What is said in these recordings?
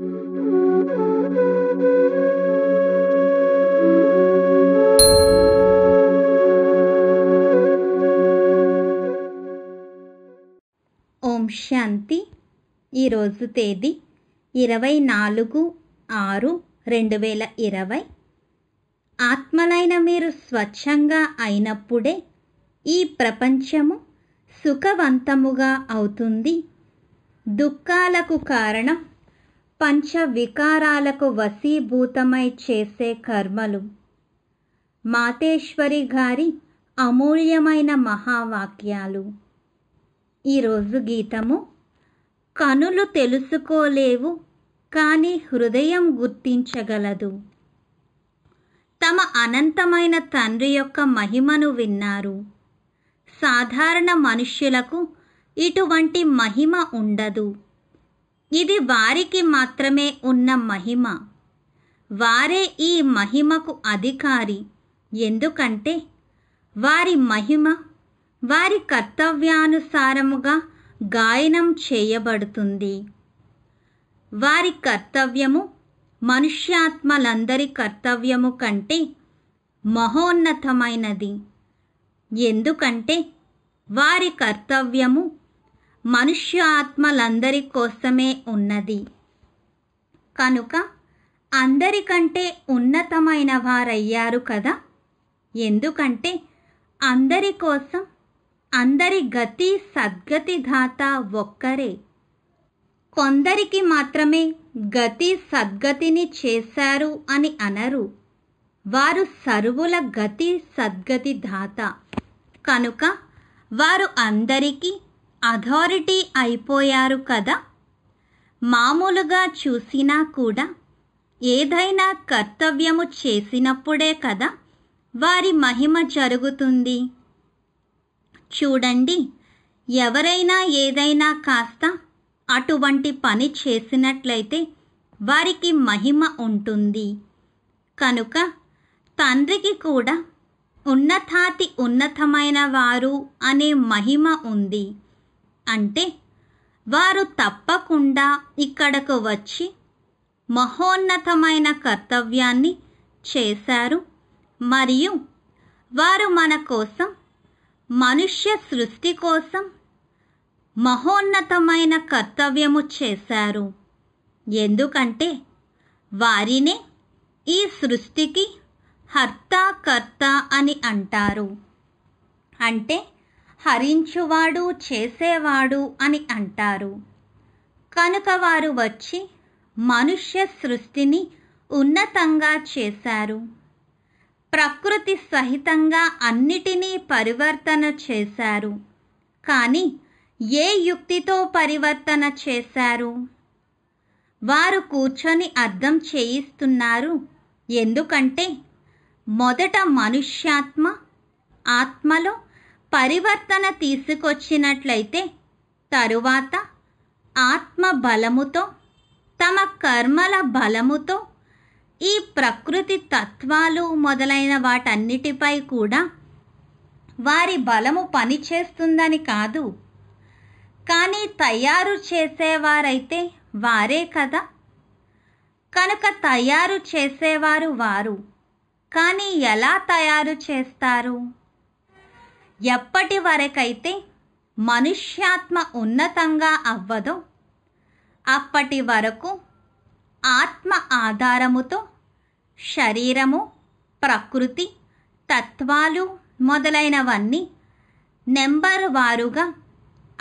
ఓం శాంతి ఈరోజు తేదీ ఇరవై నాలుగు ఆరు రెండు వేల ఇరవై ఆత్మలైన మీరు స్వచ్ఛంగా అయినప్పుడే ఈ ప్రపంచము సుఖవంతముగా అవుతుంది దుఃఖాలకు కారణం పంచ వికారాలకు వశీభూతమై చేసే కర్మలు మాతేశ్వరి గారి అమూల్యమైన మహావాక్యాలు ఈరోజు గీతము కనులు తెలుసుకోలేవు కానీ హృదయం గుర్తించగలదు తమ అనంతమైన తండ్రి యొక్క మహిమను విన్నారు సాధారణ మనుష్యులకు ఇటువంటి మహిమ ఉండదు ఇది వారికి మాత్రమే ఉన్న మహిమ వారే ఈ మహిమకు అధికారి ఎందుకంటే వారి మహిమ వారి కర్తవ్యానుసారముగా గాయనం చేయబడుతుంది వారి కర్తవ్యము మనుష్యాత్మలందరి కర్తవ్యము కంటే మహోన్నతమైనది ఎందుకంటే వారి కర్తవ్యము మనుష్య ఆత్మలందరి కోసమే ఉన్నది కనుక అందరికంటే ఉన్నతమైన వారయ్యారు కదా ఎందుకంటే అందరి కోసం అందరి గతి సద్గతి దాత ఒక్కరే కొందరికి మాత్రమే గతి సద్గతిని చేశారు అని అనరు వారు సరువుల గతి సద్గతి దాత కనుక వారు అందరికీ అథారిటీ అయిపోయారు కదా మామూలుగా చూసినా కూడా ఏదైనా కర్తవ్యము చేసినప్పుడే కదా వారి మహిమ జరుగుతుంది చూడండి ఎవరైనా ఏదైనా కాస్త అటువంటి పని చేసినట్లయితే వారికి మహిమ ఉంటుంది కనుక తండ్రికి కూడా ఉన్నతాతి ఉన్నతమైన వారు అనే మహిమ ఉంది అంటే వారు తప్పకుండా ఇక్కడకు వచ్చి మహోన్నతమైన కర్తవ్యాన్ని చేశారు మరియు వారు మన కోసం మనుష్య సృష్టి కోసం మహోన్నతమైన కర్తవ్యము చేశారు ఎందుకంటే వారినే ఈ సృష్టికి హర్త కర్త అని అంటారు అంటే హరించువాడు చేసేవాడు అని అంటారు కనుక వారు వచ్చి మనుష్య సృష్టిని ఉన్నతంగా చేశారు ప్రకృతి సహితంగా అన్నిటినీ పరివర్తన చేశారు కానీ ఏ యుక్తితో పరివర్తన చేశారు వారు కూర్చొని అర్థం చేయిస్తున్నారు ఎందుకంటే మొదట మనుష్యాత్మ ఆత్మలో పరివర్తన తీసుకొచ్చినట్లయితే తరువాత ఆత్మ బలముతో తమ కర్మల బలముతో ఈ ప్రకృతి తత్వాలు మొదలైన వాటన్నిటిపై కూడా వారి బలము పనిచేస్తుందని కాదు కానీ తయారు చేసేవారైతే వారే కదా కనుక తయారు చేసేవారు వారు కానీ ఎలా తయారు చేస్తారు ఎప్పటి వరకైతే మనుష్యాత్మ ఉన్నతంగా అవ్వదో అప్పటి వరకు ఆత్మ ఆధారముతో శరీరము ప్రకృతి తత్వాలు మొదలైనవన్నీ నెంబర్ వారుగా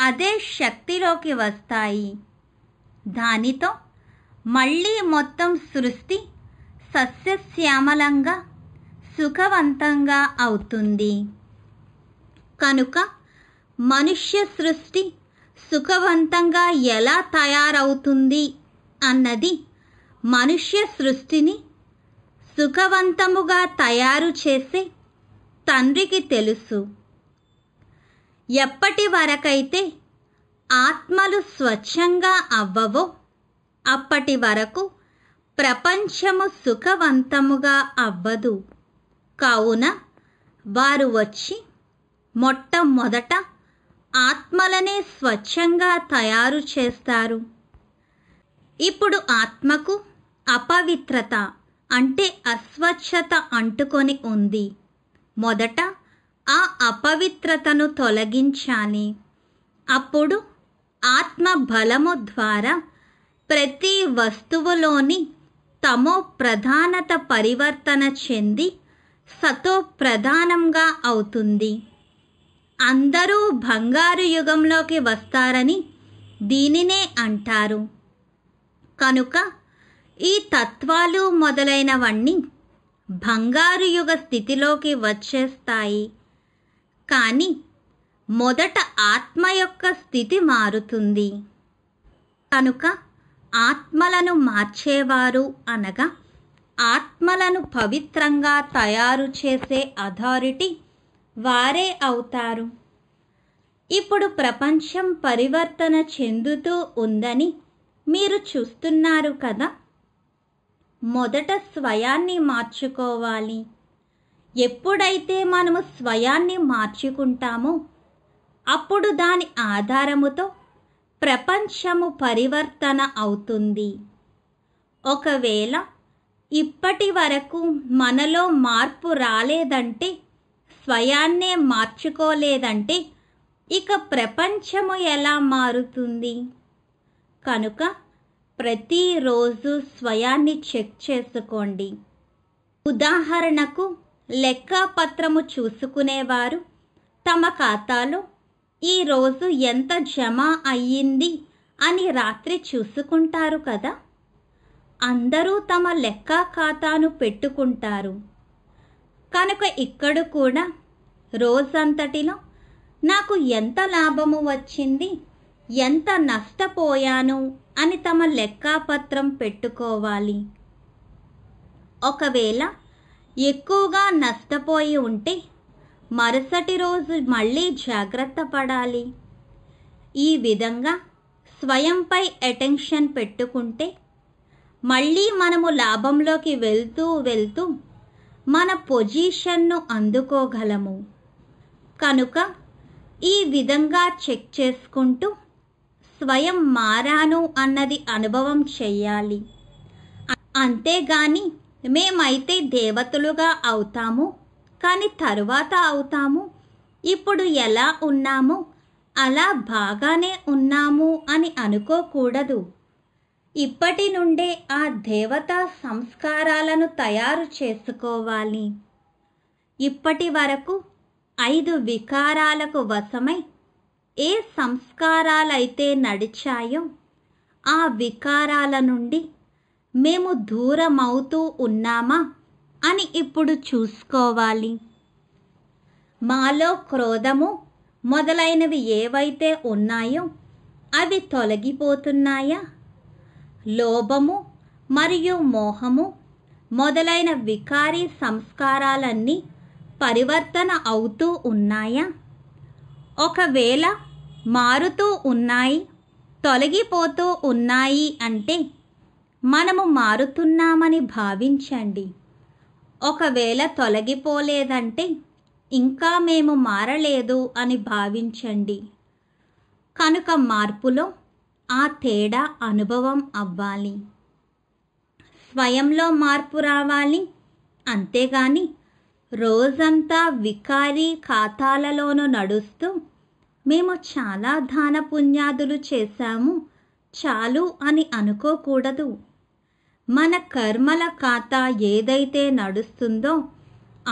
అదే శక్తిలోకి వస్తాయి దానితో మళ్ళీ మొత్తం సృష్టి సస్యశ్యామలంగా సుఖవంతంగా అవుతుంది కనుక మనుష్య సృష్టి సుఖవంతంగా ఎలా తయారవుతుంది అన్నది మనుష్య సృష్టిని సుఖవంతముగా తయారు చేసే తండ్రికి తెలుసు ఎప్పటి వరకైతే ఆత్మలు స్వచ్ఛంగా అవ్వవో అప్పటి వరకు ప్రపంచము సుఖవంతముగా అవ్వదు కావున వారు వచ్చి మొట్టమొదట ఆత్మలనే స్వచ్ఛంగా తయారు చేస్తారు ఇప్పుడు ఆత్మకు అపవిత్రత అంటే అస్వచ్ఛత అంటుకొని ఉంది మొదట ఆ అపవిత్రతను తొలగించాలి అప్పుడు ఆత్మ బలము ద్వారా ప్రతి వస్తువులోని తమో ప్రధానత పరివర్తన చెంది సతో ప్రధానంగా అవుతుంది అందరూ బంగారు యుగంలోకి వస్తారని దీనినే అంటారు కనుక ఈ తత్వాలు మొదలైనవన్నీ బంగారు యుగ స్థితిలోకి వచ్చేస్తాయి కానీ మొదట ఆత్మ యొక్క స్థితి మారుతుంది కనుక ఆత్మలను మార్చేవారు అనగా ఆత్మలను పవిత్రంగా తయారు చేసే అథారిటీ వారే అవుతారు ఇప్పుడు ప్రపంచం పరివర్తన చెందుతూ ఉందని మీరు చూస్తున్నారు కదా మొదట స్వయాన్ని మార్చుకోవాలి ఎప్పుడైతే మనము స్వయాన్ని మార్చుకుంటామో అప్పుడు దాని ఆధారముతో ప్రపంచము పరివర్తన అవుతుంది ఒకవేళ ఇప్పటి వరకు మనలో మార్పు రాలేదంటే స్వయాన్నే మార్చుకోలేదంటే ఇక ప్రపంచము ఎలా మారుతుంది కనుక ప్రతిరోజు స్వయాన్ని చెక్ చేసుకోండి ఉదాహరణకు లెక్కపత్రము చూసుకునేవారు తమ ఖాతాలో ఈరోజు ఎంత జమ అయ్యింది అని రాత్రి చూసుకుంటారు కదా అందరూ తమ లెక్క ఖాతాను పెట్టుకుంటారు కనుక ఇక్కడ కూడా రోజంతటిలో నాకు ఎంత లాభము వచ్చింది ఎంత నష్టపోయాను అని తమ లెక్కాపత్రం పెట్టుకోవాలి ఒకవేళ ఎక్కువగా నష్టపోయి ఉంటే మరుసటి రోజు మళ్ళీ జాగ్రత్త పడాలి ఈ విధంగా స్వయంపై అటెన్షన్ పెట్టుకుంటే మళ్ళీ మనము లాభంలోకి వెళ్తూ వెళ్తూ మన పొజిషన్ను అందుకోగలము కనుక ఈ విధంగా చెక్ చేసుకుంటూ స్వయం మారాను అన్నది అనుభవం చెయ్యాలి అంతేగాని మేమైతే దేవతలుగా అవుతాము కానీ తరువాత అవుతాము ఇప్పుడు ఎలా ఉన్నామో అలా బాగానే ఉన్నాము అని అనుకోకూడదు ఇప్పటి నుండే ఆ దేవతా సంస్కారాలను తయారు చేసుకోవాలి ఇప్పటి వరకు ఐదు వికారాలకు వశమై ఏ సంస్కారాలైతే నడిచాయో ఆ వికారాల నుండి మేము దూరమవుతూ ఉన్నామా అని ఇప్పుడు చూసుకోవాలి మాలో క్రోధము మొదలైనవి ఏవైతే ఉన్నాయో అవి తొలగిపోతున్నాయా లోభము మరియు మోహము మొదలైన వికారీ సంస్కారాలన్నీ పరివర్తన అవుతూ ఉన్నాయా ఒకవేళ మారుతూ ఉన్నాయి తొలగిపోతూ ఉన్నాయి అంటే మనము మారుతున్నామని భావించండి ఒకవేళ తొలగిపోలేదంటే ఇంకా మేము మారలేదు అని భావించండి కనుక మార్పులో ఆ తేడా అనుభవం అవ్వాలి స్వయంలో మార్పు రావాలి అంతేగాని రోజంతా వికారీ ఖాతాలలోనూ నడుస్తూ మేము చాలా దాన పుణ్యాదులు చేశాము చాలు అని అనుకోకూడదు మన కర్మల ఖాతా ఏదైతే నడుస్తుందో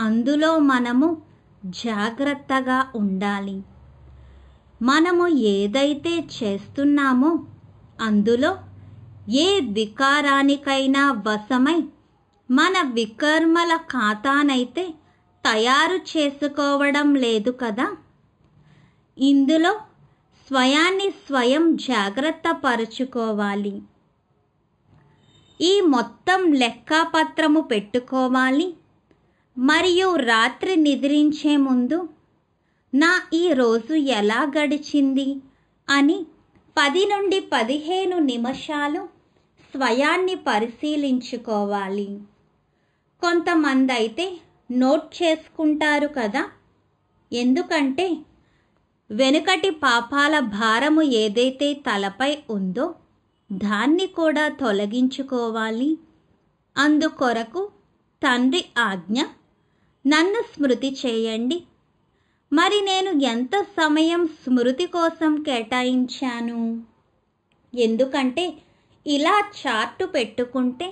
అందులో మనము జాగ్రత్తగా ఉండాలి మనము ఏదైతే చేస్తున్నామో అందులో ఏ వికారానికైనా వశమై మన వికర్మల ఖాతానైతే తయారు చేసుకోవడం లేదు కదా ఇందులో స్వయాన్ని స్వయం జాగ్రత్త పరుచుకోవాలి ఈ మొత్తం లెక్కాపత్రము పెట్టుకోవాలి మరియు రాత్రి నిద్రించే ముందు నా ఈ రోజు ఎలా గడిచింది అని పది నుండి పదిహేను నిమిషాలు స్వయాన్ని పరిశీలించుకోవాలి కొంతమంది అయితే నోట్ చేసుకుంటారు కదా ఎందుకంటే వెనుకటి పాపాల భారము ఏదైతే తలపై ఉందో దాన్ని కూడా తొలగించుకోవాలి అందుకొరకు తండ్రి ఆజ్ఞ నన్ను స్మృతి చేయండి మరి నేను ఎంత సమయం స్మృతి కోసం కేటాయించాను ఎందుకంటే ఇలా చార్టు పెట్టుకుంటే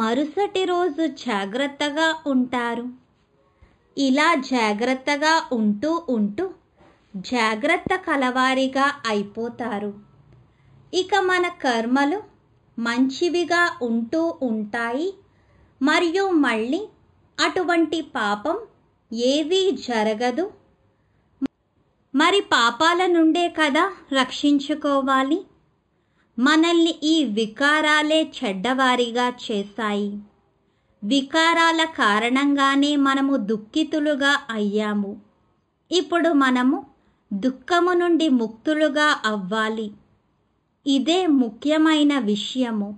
మరుసటి రోజు జాగ్రత్తగా ఉంటారు ఇలా జాగ్రత్తగా ఉంటూ ఉంటూ జాగ్రత్త కలవారిగా అయిపోతారు ఇక మన కర్మలు మంచివిగా ఉంటూ ఉంటాయి మరియు మళ్ళీ అటువంటి పాపం ఏదీ జరగదు మరి పాపాల నుండే కదా రక్షించుకోవాలి మనల్ని ఈ వికారాలే చెడ్డవారిగా చేశాయి వికారాల కారణంగానే మనము దుఃఖితులుగా అయ్యాము ఇప్పుడు మనము దుఃఖము నుండి ముక్తులుగా అవ్వాలి ఇదే ముఖ్యమైన విషయము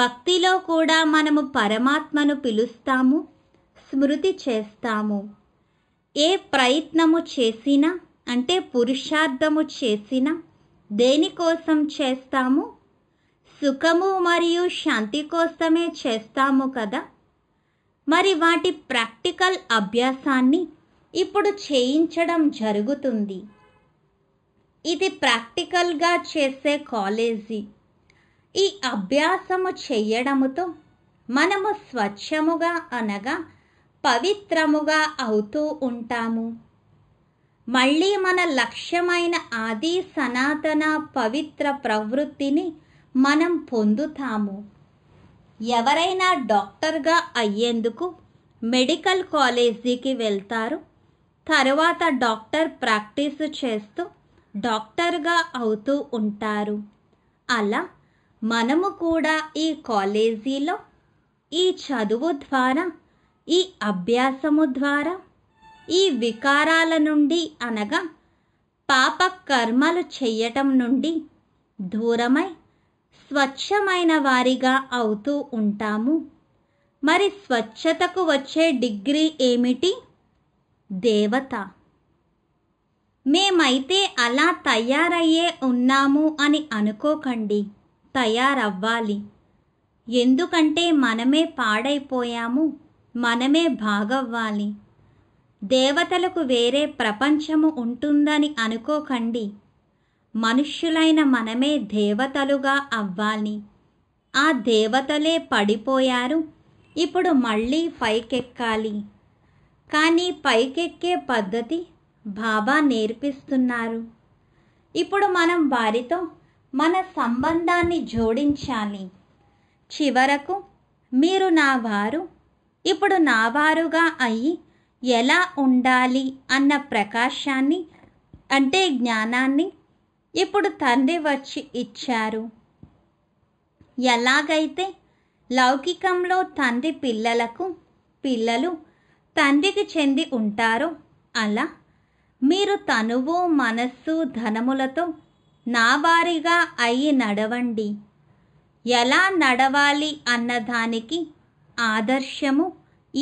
భక్తిలో కూడా మనము పరమాత్మను పిలుస్తాము స్మృతి చేస్తాము ఏ ప్రయత్నము చేసినా అంటే పురుషార్థము చేసినా దేనికోసం చేస్తాము సుఖము మరియు శాంతి కోసమే చేస్తాము కదా మరి వాటి ప్రాక్టికల్ అభ్యాసాన్ని ఇప్పుడు చేయించడం జరుగుతుంది ఇది ప్రాక్టికల్గా చేసే కాలేజీ ఈ అభ్యాసము చేయడముతో మనము స్వచ్ఛముగా అనగా పవిత్రముగా అవుతూ ఉంటాము మళ్ళీ మన లక్ష్యమైన ఆది సనాతన పవిత్ర ప్రవృత్తిని మనం పొందుతాము ఎవరైనా డాక్టర్గా అయ్యేందుకు మెడికల్ కాలేజీకి వెళ్తారు తరువాత డాక్టర్ ప్రాక్టీస్ చేస్తూ డాక్టర్గా అవుతూ ఉంటారు అలా మనము కూడా ఈ కాలేజీలో ఈ చదువు ద్వారా ఈ అభ్యాసము ద్వారా ఈ వికారాల నుండి అనగా పాప కర్మలు చెయ్యటం నుండి దూరమై స్వచ్ఛమైన వారిగా అవుతూ ఉంటాము మరి స్వచ్ఛతకు వచ్చే డిగ్రీ ఏమిటి దేవత మేమైతే అలా తయారయ్యే ఉన్నాము అని అనుకోకండి తయారవ్వాలి ఎందుకంటే మనమే పాడైపోయాము మనమే భాగవ్వాలి దేవతలకు వేరే ప్రపంచము ఉంటుందని అనుకోకండి మనుష్యులైన మనమే దేవతలుగా అవ్వాలి ఆ దేవతలే పడిపోయారు ఇప్పుడు మళ్ళీ పైకెక్కాలి కానీ పైకెక్కే పద్ధతి బాబా నేర్పిస్తున్నారు ఇప్పుడు మనం వారితో మన సంబంధాన్ని జోడించాలి చివరకు మీరు నా వారు ఇప్పుడు నావారుగా అయి ఎలా ఉండాలి అన్న ప్రకాశాన్ని అంటే జ్ఞానాన్ని ఇప్పుడు తండ్రి వచ్చి ఇచ్చారు ఎలాగైతే లౌకికంలో తండ్రి పిల్లలకు పిల్లలు తండ్రికి చెంది ఉంటారో అలా మీరు తనువు మనస్సు ధనములతో నావారిగా అయి నడవండి ఎలా నడవాలి అన్నదానికి ఆదర్శము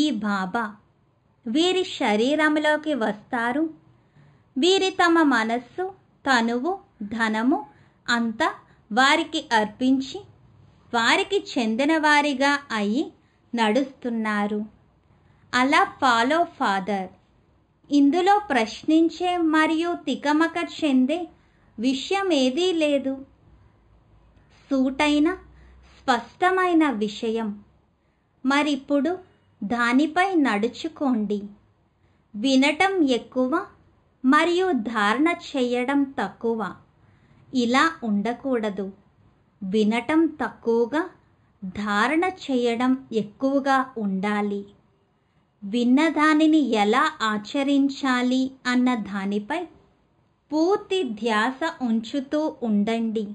ఈ బాబా వీరి శరీరంలోకి వస్తారు వీరి తమ మనస్సు తనువు ధనము అంతా వారికి అర్పించి వారికి చెందిన వారిగా అయి నడుస్తున్నారు అలా ఫాలో ఫాదర్ ఇందులో ప్రశ్నించే మరియు తికమక చెందే విషయం ఏదీ లేదు సూటైన స్పష్టమైన విషయం మరిప్పుడు దానిపై నడుచుకోండి వినటం ఎక్కువ మరియు ధారణ చేయడం తక్కువ ఇలా ఉండకూడదు వినటం తక్కువగా ధారణ చేయడం ఎక్కువగా ఉండాలి విన్నదానిని ఎలా ఆచరించాలి అన్న దానిపై పూర్తి ధ్యాస ఉంచుతూ ఉండండి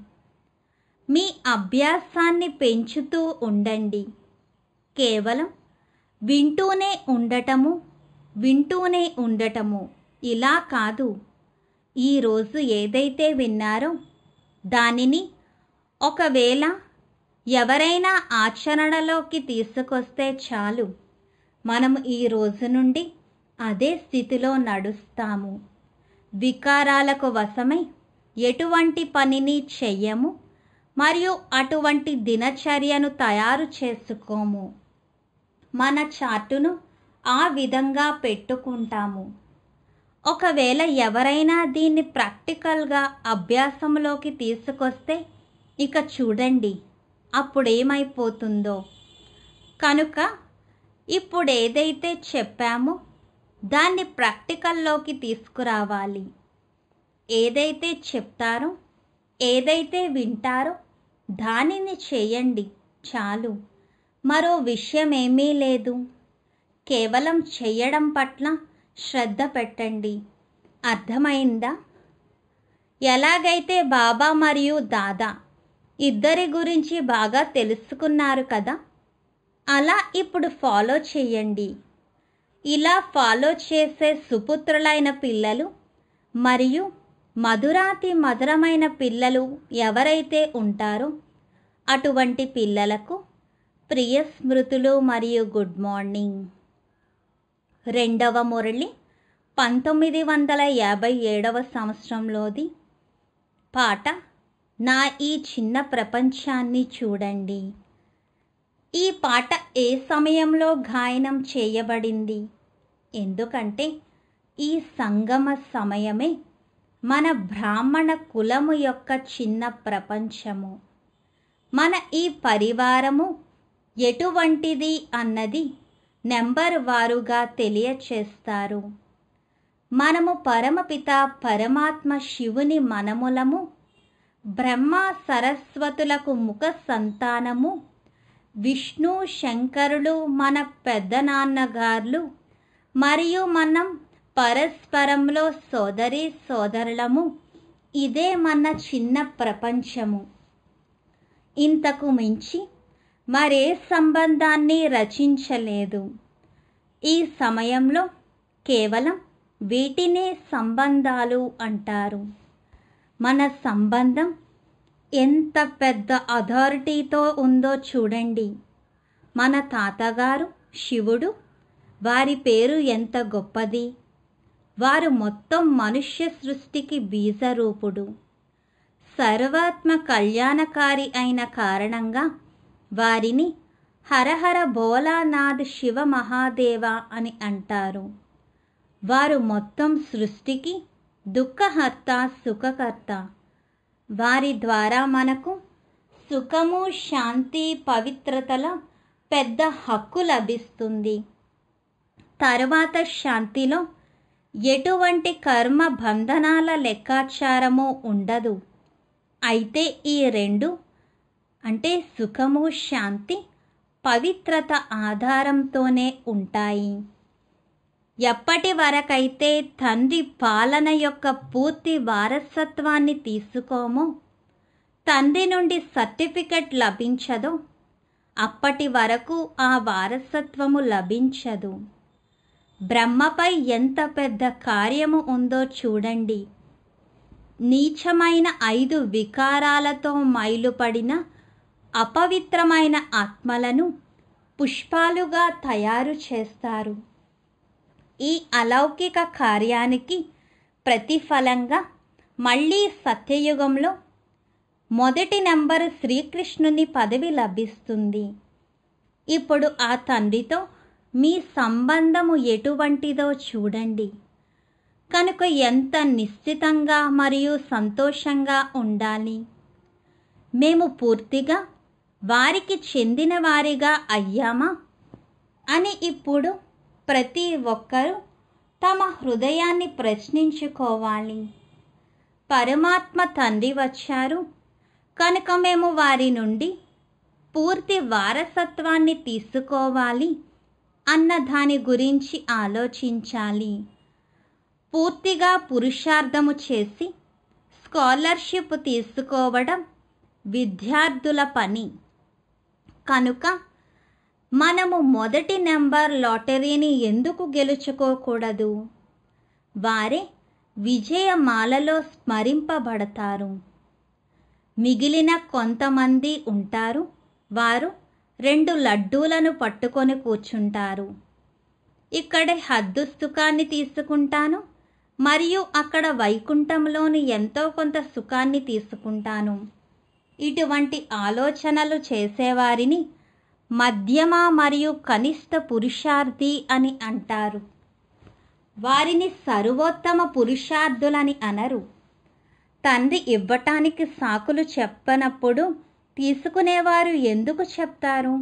మీ అభ్యాసాన్ని పెంచుతూ ఉండండి కేవలం వింటూనే ఉండటము వింటూనే ఉండటము ఇలా కాదు ఈరోజు ఏదైతే విన్నారో దానిని ఒకవేళ ఎవరైనా ఆచరణలోకి తీసుకొస్తే చాలు మనం ఈ రోజు నుండి అదే స్థితిలో నడుస్తాము వికారాలకు వశమై ఎటువంటి పనిని చెయ్యము మరియు అటువంటి దినచర్యను తయారు చేసుకోము మన చార్టును ఆ విధంగా పెట్టుకుంటాము ఒకవేళ ఎవరైనా దీన్ని ప్రాక్టికల్గా అభ్యాసంలోకి తీసుకొస్తే ఇక చూడండి అప్పుడేమైపోతుందో కనుక ఇప్పుడు ఏదైతే చెప్పామో దాన్ని ప్రాక్టికల్లోకి తీసుకురావాలి ఏదైతే చెప్తారో ఏదైతే వింటారో దానిని చేయండి చాలు మరో విషయం ఏమీ లేదు కేవలం చేయడం పట్ల శ్రద్ధ పెట్టండి అర్థమైందా ఎలాగైతే బాబా మరియు దాదా ఇద్దరి గురించి బాగా తెలుసుకున్నారు కదా అలా ఇప్పుడు ఫాలో చేయండి ఇలా ఫాలో చేసే సుపుత్రులైన పిల్లలు మరియు మధురాతి మధురమైన పిల్లలు ఎవరైతే ఉంటారో అటువంటి పిల్లలకు ప్రియ స్మృతులు మరియు గుడ్ మార్నింగ్ రెండవ మురళి పంతొమ్మిది వందల యాభై ఏడవ సంవత్సరంలోది పాట నా ఈ చిన్న ప్రపంచాన్ని చూడండి ఈ పాట ఏ సమయంలో గాయనం చేయబడింది ఎందుకంటే ఈ సంగమ సమయమే మన బ్రాహ్మణ కులము యొక్క చిన్న ప్రపంచము మన ఈ పరివారము ఎటువంటిది అన్నది నెంబర్ వారుగా తెలియచేస్తారు మనము పరమపిత పరమాత్మ శివుని మనములము బ్రహ్మ సరస్వతులకు ముఖ సంతానము విష్ణు శంకరులు మన పెద్దనాన్నగార్లు మరియు మనం పరస్పరంలో సోదరి సోదరులము ఇదే మన చిన్న ప్రపంచము ఇంతకు మించి మరే సంబంధాన్ని రచించలేదు ఈ సమయంలో కేవలం వీటినే సంబంధాలు అంటారు మన సంబంధం ఎంత పెద్ద అథారిటీతో ఉందో చూడండి మన తాతగారు శివుడు వారి పేరు ఎంత గొప్పది వారు మొత్తం మనుష్య సృష్టికి బీజరూపుడు సర్వాత్మ కళ్యాణకారి అయిన కారణంగా వారిని హరహర భోలానాథ్ శివ మహాదేవ అని అంటారు వారు మొత్తం సృష్టికి దుఃఖహర్త సుఖకర్త వారి ద్వారా మనకు సుఖము శాంతి పవిత్రతల పెద్ద హక్కు లభిస్తుంది తర్వాత శాంతిలో ఎటువంటి కర్మ బంధనాల లెక్కాచారము ఉండదు అయితే ఈ రెండు అంటే సుఖము శాంతి పవిత్రత ఆధారంతోనే ఉంటాయి ఎప్పటి వరకైతే తండ్రి పాలన యొక్క పూర్తి వారసత్వాన్ని తీసుకోమో తండ్రి నుండి సర్టిఫికెట్ లభించదో అప్పటి వరకు ఆ వారసత్వము లభించదు బ్రహ్మపై ఎంత పెద్ద కార్యము ఉందో చూడండి నీచమైన ఐదు వికారాలతో మైలుపడిన అపవిత్రమైన ఆత్మలను పుష్పాలుగా తయారు చేస్తారు ఈ అలౌకిక కార్యానికి ప్రతిఫలంగా మళ్ళీ సత్యయుగంలో మొదటి నెంబరు శ్రీకృష్ణుని పదవి లభిస్తుంది ఇప్పుడు ఆ తండ్రితో మీ సంబంధము ఎటువంటిదో చూడండి కనుక ఎంత నిశ్చితంగా మరియు సంతోషంగా ఉండాలి మేము పూర్తిగా వారికి చెందిన వారిగా అయ్యామా అని ఇప్పుడు ప్రతి ఒక్కరూ తమ హృదయాన్ని ప్రశ్నించుకోవాలి పరమాత్మ తండ్రి వచ్చారు కనుక మేము వారి నుండి పూర్తి వారసత్వాన్ని తీసుకోవాలి అన్న దాని గురించి ఆలోచించాలి పూర్తిగా పురుషార్థము చేసి స్కాలర్షిప్ తీసుకోవడం విద్యార్థుల పని కనుక మనము మొదటి నెంబర్ లాటరీని ఎందుకు గెలుచుకోకూడదు వారే విజయమాలలో స్మరింపబడతారు మిగిలిన కొంతమంది ఉంటారు వారు రెండు లడ్డూలను పట్టుకొని కూర్చుంటారు ఇక్కడే హద్దుస్తుకాన్ని తీసుకుంటాను మరియు అక్కడ వైకుంఠంలోని ఎంతో కొంత సుఖాన్ని తీసుకుంటాను ఇటువంటి ఆలోచనలు చేసేవారిని మధ్యమ మరియు కనిష్ట పురుషార్థి అని అంటారు వారిని సర్వోత్తమ పురుషార్థులని అనరు తండ్రి ఇవ్వటానికి సాకులు చెప్పనప్పుడు తీసుకునేవారు ఎందుకు చెప్తారు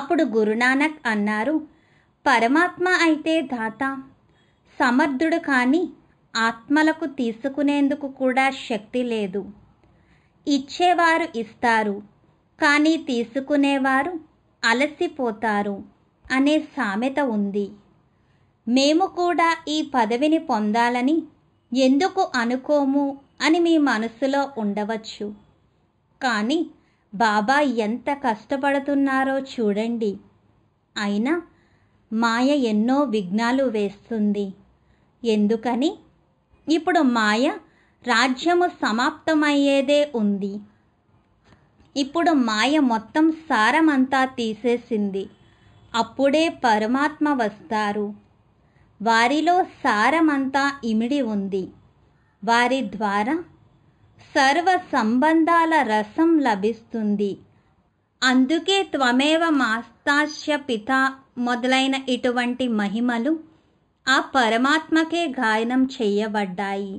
అప్పుడు గురునానక్ అన్నారు పరమాత్మ అయితే దాత సమర్థుడు కానీ ఆత్మలకు తీసుకునేందుకు కూడా శక్తి లేదు ఇచ్చేవారు ఇస్తారు కానీ తీసుకునేవారు అలసిపోతారు అనే సామెత ఉంది మేము కూడా ఈ పదవిని పొందాలని ఎందుకు అనుకోము అని మీ మనసులో ఉండవచ్చు కానీ బాబా ఎంత కష్టపడుతున్నారో చూడండి అయినా మాయ ఎన్నో విఘ్నాలు వేస్తుంది ఎందుకని ఇప్పుడు మాయ రాజ్యము సమాప్తమయ్యేదే ఉంది ఇప్పుడు మాయ మొత్తం సారమంతా తీసేసింది అప్పుడే పరమాత్మ వస్తారు వారిలో సారమంతా ఇమిడి ఉంది వారి ద్వారా సర్వ సంబంధాల రసం లభిస్తుంది అందుకే త్వమేవ మాస్తాస్య పిత మొదలైన ఇటువంటి మహిమలు ఆ పరమాత్మకే గాయనం చేయబడ్డాయి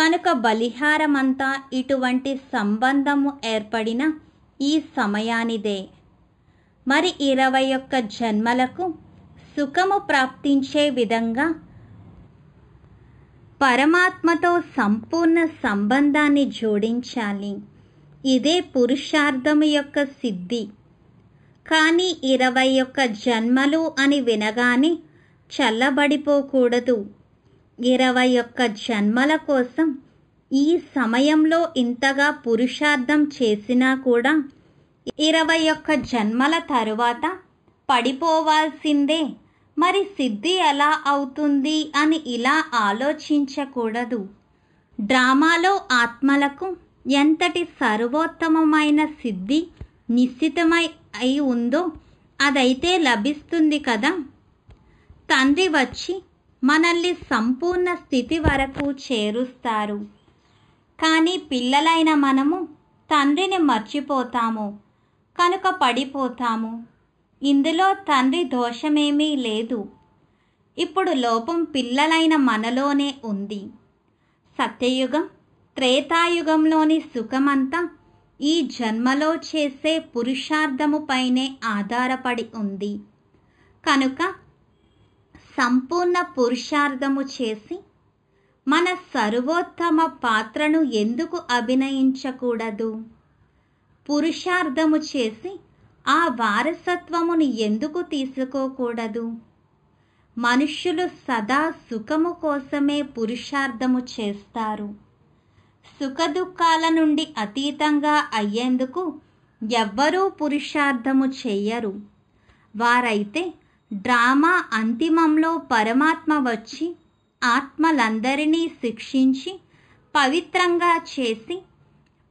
కనుక బలిహారమంతా ఇటువంటి సంబంధము ఏర్పడిన ఈ సమయానిదే మరి ఇరవై ఒక్క జన్మలకు సుఖము ప్రాప్తించే విధంగా పరమాత్మతో సంపూర్ణ సంబంధాన్ని జోడించాలి ఇదే పురుషార్థము యొక్క సిద్ధి కానీ ఇరవై ఒక్క జన్మలు అని వినగానే చల్లబడిపోకూడదు ఇరవై ఒక్క జన్మల కోసం ఈ సమయంలో ఇంతగా పురుషార్థం చేసినా కూడా ఇరవై ఒక్క జన్మల తరువాత పడిపోవాల్సిందే మరి సిద్ధి ఎలా అవుతుంది అని ఇలా ఆలోచించకూడదు డ్రామాలో ఆత్మలకు ఎంతటి సర్వోత్తమమైన సిద్ధి నిశ్చితమై అయి ఉందో అదైతే లభిస్తుంది కదా తండ్రి వచ్చి మనల్ని సంపూర్ణ స్థితి వరకు చేరుస్తారు కానీ పిల్లలైన మనము తండ్రిని మర్చిపోతాము కనుక పడిపోతాము ఇందులో తండ్రి దోషమేమీ లేదు ఇప్పుడు లోపం పిల్లలైన మనలోనే ఉంది సత్యయుగం త్రేతాయుగంలోని సుఖమంతా ఈ జన్మలో చేసే పురుషార్థముపైనే ఆధారపడి ఉంది కనుక సంపూర్ణ పురుషార్థము చేసి మన సర్వోత్తమ పాత్రను ఎందుకు అభినయించకూడదు పురుషార్థము చేసి ఆ వారసత్వమును ఎందుకు తీసుకోకూడదు మనుష్యులు సదా సుఖము కోసమే పురుషార్థము చేస్తారు సుఖదుఖాల నుండి అతీతంగా అయ్యేందుకు ఎవ్వరూ పురుషార్థము చెయ్యరు వారైతే డ్రామా అంతిమంలో పరమాత్మ వచ్చి ఆత్మలందరినీ శిక్షించి పవిత్రంగా చేసి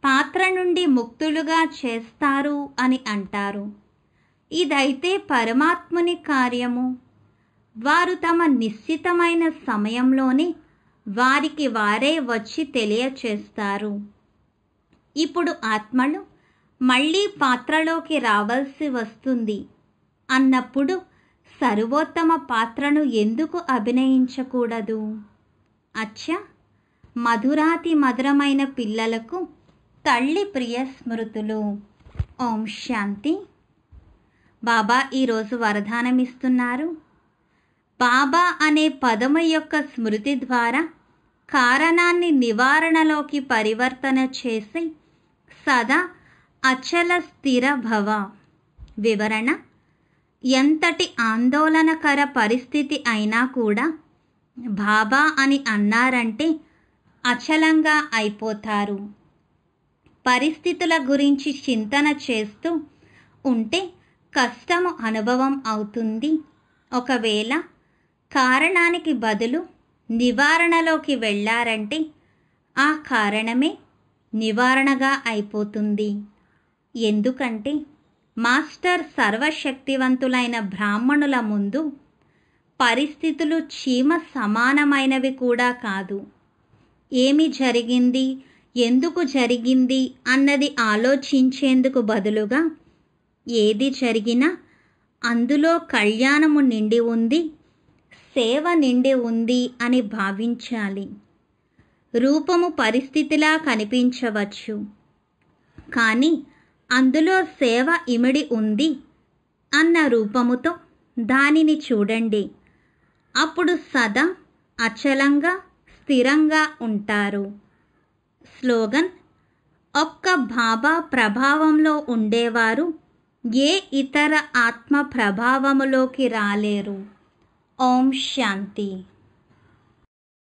పాత్ర నుండి ముక్తులుగా చేస్తారు అని అంటారు ఇదైతే పరమాత్ముని కార్యము వారు తమ నిశ్చితమైన సమయంలోనే వారికి వారే వచ్చి తెలియచేస్తారు ఇప్పుడు ఆత్మలు మళ్ళీ పాత్రలోకి రావాల్సి వస్తుంది అన్నప్పుడు సర్వోత్తమ పాత్రను ఎందుకు అభినయించకూడదు అచ్చ మధురాతి మధురమైన పిల్లలకు తల్లి ప్రియ స్మృతులు ఓం శాంతి బాబా ఈరోజు వరదానమిస్తున్నారు బాబా అనే పదము యొక్క స్మృతి ద్వారా కారణాన్ని నివారణలోకి పరివర్తన చేసి సదా అచల స్థిర భవ వివరణ ఎంతటి ఆందోళనకర పరిస్థితి అయినా కూడా బాబా అని అన్నారంటే అచలంగా అయిపోతారు పరిస్థితుల గురించి చింతన చేస్తూ ఉంటే కష్టము అనుభవం అవుతుంది ఒకవేళ కారణానికి బదులు నివారణలోకి వెళ్ళారంటే ఆ కారణమే నివారణగా అయిపోతుంది ఎందుకంటే మాస్టర్ సర్వశక్తివంతులైన బ్రాహ్మణుల ముందు పరిస్థితులు చీమ సమానమైనవి కూడా కాదు ఏమి జరిగింది ఎందుకు జరిగింది అన్నది ఆలోచించేందుకు బదులుగా ఏది జరిగినా అందులో కళ్యాణము నిండి ఉంది సేవ నిండి ఉంది అని భావించాలి రూపము పరిస్థితిలా కనిపించవచ్చు కానీ అందులో సేవ ఇమిడి ఉంది అన్న రూపముతో దానిని చూడండి అప్పుడు సదా అచలంగా స్థిరంగా ఉంటారు స్లోగన్ ఒక్క బాబా ప్రభావంలో ఉండేవారు ఏ ఇతర ఆత్మ ప్రభావములోకి రాలేరు ఓం శాంతి